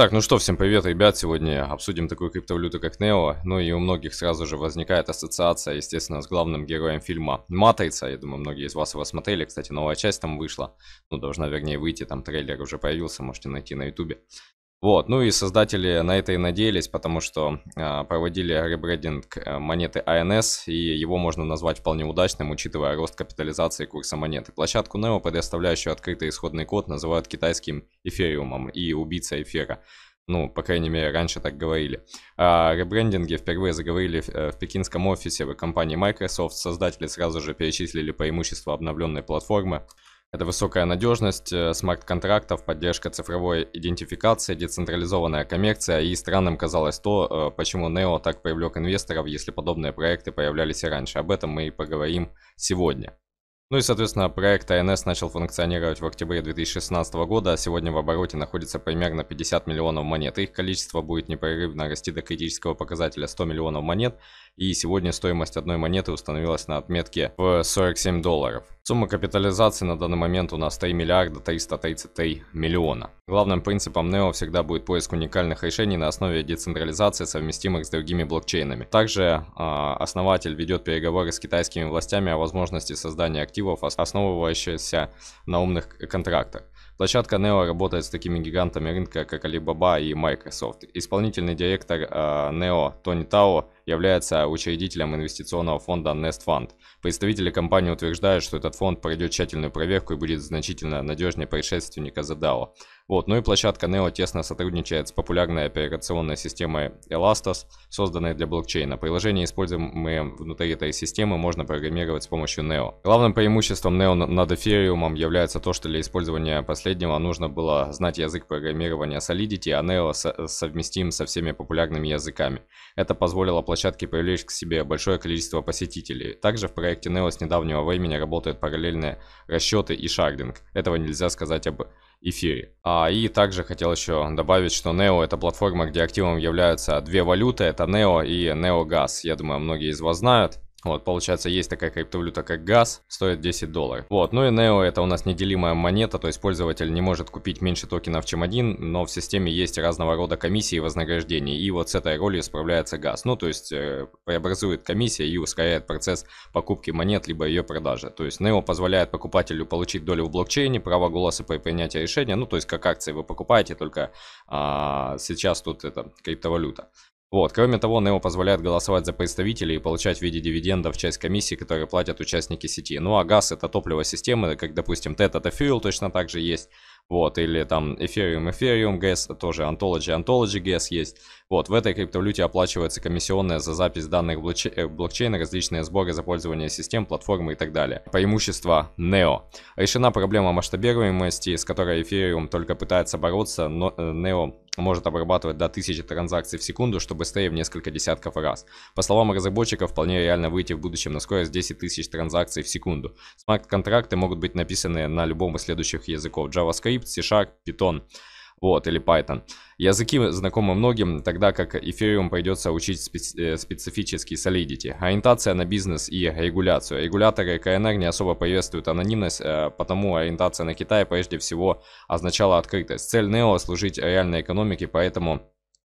Так, ну что, всем привет, ребят. Сегодня обсудим такую криптовалюту, как Нео. Ну и у многих сразу же возникает ассоциация, естественно, с главным героем фильма «Матрица». Я думаю, многие из вас его смотрели. Кстати, новая часть там вышла. Ну, должна, вернее, выйти. Там трейлер уже появился, можете найти на ютубе. Вот, ну и создатели на это и надеялись, потому что э, проводили ребрендинг э, монеты INS а и его можно назвать вполне удачным, учитывая рост капитализации курса монеты. Площадку Neo, предоставляющую открытый исходный код, называют китайским эфириумом и убийцей эфира. Ну, по крайней мере, раньше так говорили. О ребрендинге впервые заговорили в э, пекинском офисе в компании Microsoft. Создатели сразу же перечислили преимущества обновленной платформы. Это высокая надежность, э, смарт-контрактов, поддержка цифровой идентификации, децентрализованная коммерция и странным казалось то, э, почему Neo так привлек инвесторов, если подобные проекты появлялись и раньше. Об этом мы и поговорим сегодня. Ну и, соответственно, проект АНС начал функционировать в октябре 2016 года, а сегодня в обороте находится примерно 50 миллионов монет. Их количество будет непрерывно расти до критического показателя 100 миллионов монет, и сегодня стоимость одной монеты установилась на отметке в 47 долларов. Сумма капитализации на данный момент у нас 3 миллиарда 333 миллиона. Главным принципом NEO всегда будет поиск уникальных решений на основе децентрализации, совместимых с другими блокчейнами. Также а, основатель ведет переговоры с китайскими властями о возможности создания активов, основывающихся на умных контрактах. Площадка NEO работает с такими гигантами рынка, как Alibaba и Microsoft. Исполнительный директор а, NEO Тони Тао является учредителем инвестиционного фонда Nest Fund. Представители компании утверждают, что этот фонд пройдет тщательную проверку и будет значительно надежнее предшественника ZDAO. Вот, ну и площадка Neo тесно сотрудничает с популярной операционной системой Elastos, созданной для блокчейна. Приложения, используемые внутри этой системы, можно программировать с помощью Neo. Главным преимуществом Neo над Ethereum является то, что для использования последнего нужно было знать язык программирования Solidity, а Neo совместим со всеми популярными языками. Это позволило площадке площадке привлечь к себе большое количество посетителей. Также в проекте Neo с недавнего времени работают параллельные расчеты и шардинг. Этого нельзя сказать об эфире. А, и также хотел еще добавить, что Neo это платформа, где активом являются две валюты, это Neo и Neo Gas. Я думаю, многие из вас знают. Вот, получается, есть такая криптовалюта, как газ, стоит 10 долларов. Вот, ну и NEO это у нас неделимая монета, то есть пользователь не может купить меньше токенов, чем один, но в системе есть разного рода комиссии и вознаграждения, и вот с этой ролью справляется газ. Ну, то есть, э, преобразует комиссия и ускоряет процесс покупки монет, либо ее продажи. То есть, NEO позволяет покупателю получить долю в блокчейне, право голоса при принятии решения, ну, то есть, как акции вы покупаете, только а, сейчас тут это криптовалюта. Вот, кроме того, Neo позволяет голосовать за представителей и получать в виде дивидендов часть комиссии, которые платят участники сети. Ну а газ это топливо системы, как, допустим, TET это Fuel точно так же есть. Вот, или там Ethereum, Ethereum Gas, тоже Ontology, Ontology Gas есть. Вот, в этой криптовалюте оплачивается комиссионная за запись данных э, блокчейна, различные сборы за пользование систем, платформы и так далее. Преимущество NEO. Решена проблема масштабируемости, с которой Ethereum только пытается бороться, но э, NEO может обрабатывать до 1000 транзакций в секунду, что быстрее в несколько десятков раз. По словам разработчиков, вполне реально выйти в будущем на скорость 10 тысяч транзакций в секунду. Смарт-контракты могут быть написаны на любом из следующих языков JavaScript, C-Sharp, Python вот, или Python. Языки знакомы многим, тогда как Ethereum придется учить специ э, специфический Solidity. Ориентация на бизнес и регуляцию. Регуляторы КНР не особо приветствуют анонимность, э, потому ориентация на Китай прежде всего означала открытость. Цель NEO служить реальной экономике, поэтому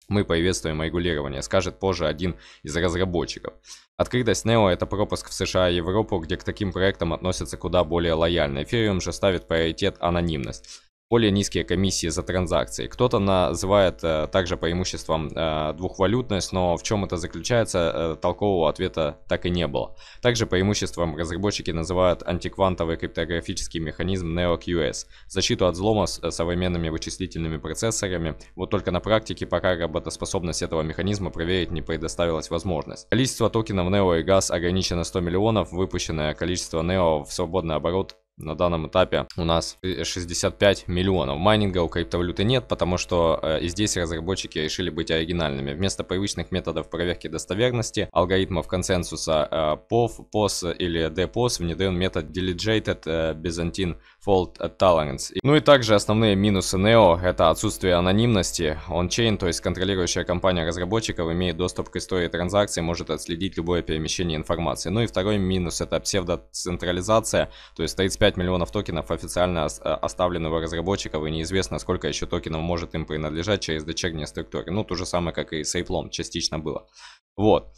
мы приветствуем регулирование, скажет позже один из разработчиков. Открытость NEO это пропуск в США и Европу, где к таким проектам относятся куда более лояльно. Ethereum же ставит приоритет анонимность более низкие комиссии за транзакции. Кто-то называет э, также преимуществом э, двухвалютность, но в чем это заключается, э, толкового ответа так и не было. Также преимуществом разработчики называют антиквантовый криптографический механизм NeoQS, защиту от взлома с э, современными вычислительными процессорами, вот только на практике пока работоспособность этого механизма проверить не предоставилась возможность. Количество токенов Neo и GAS ограничено 100 миллионов, выпущенное количество Neo в свободный оборот на данном этапе у нас 65 миллионов. Майнинга у криптовалюты нет, потому что э, и здесь разработчики решили быть оригинальными. Вместо привычных методов проверки достоверности, алгоритмов консенсуса э, POF, POS или DPOS внедрен метод Delegated э, Byzantine Fault Talents. Ну и также основные минусы Neo это отсутствие анонимности. OnChain, то есть контролирующая компания разработчиков, имеет доступ к истории транзакций, может отследить любое перемещение информации. Ну и второй минус это псевдоцентрализация, то есть 35 миллионов токенов официально э, оставлены у разработчиков и неизвестно сколько еще токенов может им принадлежать через дочерние структуры. Ну то же самое как и с Apple частично было. Вот.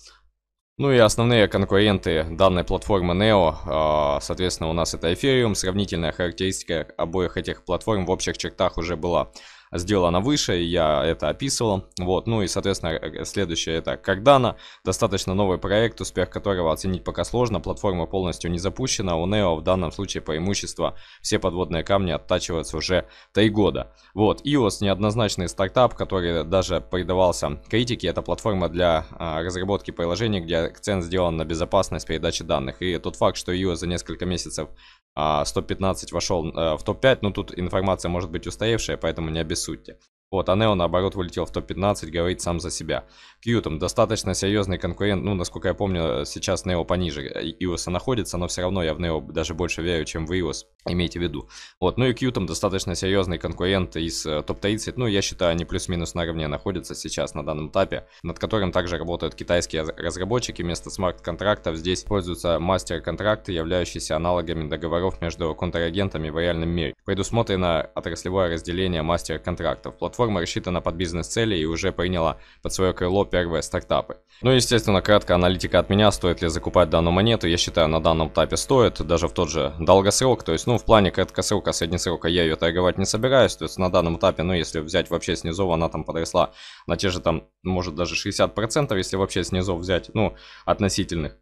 Ну и основные конкуренты данной платформы Neo, а, соответственно, у нас это Ethereum. Сравнительная характеристика обоих этих платформ в общих чертах уже была сделана выше, я это описывал. Вот, ну и, соответственно, э, э, следующее это Cardano. Достаточно новый проект, успех которого оценить пока сложно. Платформа полностью не запущена. У Neo в данном случае преимущество. Все подводные камни оттачиваются уже 3 года. Вот, EOS неоднозначный стартап, который даже придавался критике. Это платформа для а, разработки приложений, где акцент сделан на безопасность передачи данных. И тот факт, что EOS за несколько месяцев а, 115 вошел а, в топ-5, ну тут информация может быть устаревшая, поэтому не обессудьте суті. Вот, а Нео, наоборот, вылетел в топ-15, говорит сам за себя. Кью там достаточно серьезный конкурент, ну, насколько я помню, э, сейчас Нео пониже э, Иоса находится, но все равно я в Нео даже больше верю, чем в Иос, имейте в виду. Вот, ну и Кью там достаточно серьезный конкурент из э, топ-30, ну, я считаю, они плюс-минус наравне находятся сейчас на данном этапе, над которым также работают китайские разработчики, вместо смарт-контрактов здесь используются мастер-контракты, являющиеся аналогами договоров между контрагентами в реальном мире. Предусмотрено отраслевое разделение мастер-контрактов. Платформа платформа рассчитана под бизнес-цели и уже приняла под свое крыло первые стартапы. Ну и, естественно, краткая аналитика от меня, стоит ли закупать данную монету, я считаю, на данном этапе стоит, даже в тот же долгосрок, то есть, ну, в плане краткосрока, среднесрока я ее торговать не собираюсь, то есть, на данном этапе, ну, если взять вообще снизу, она там подросла на те же там, может, даже 60%, если вообще снизу взять, ну, относительных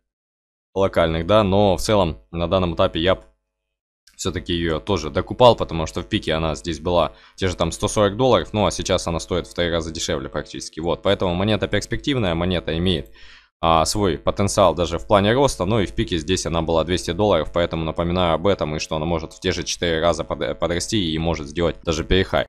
локальных, да, но в целом на данном этапе я все-таки ее тоже докупал, потому что в пике она здесь была те же там 140 долларов, ну а сейчас она стоит в 3 раза дешевле практически. Вот, поэтому монета перспективная, монета имеет а, свой потенциал даже в плане роста, ну и в пике здесь она была 200 долларов, поэтому напоминаю об этом и что она может в те же 4 раза под, подрасти и может сделать даже перехай.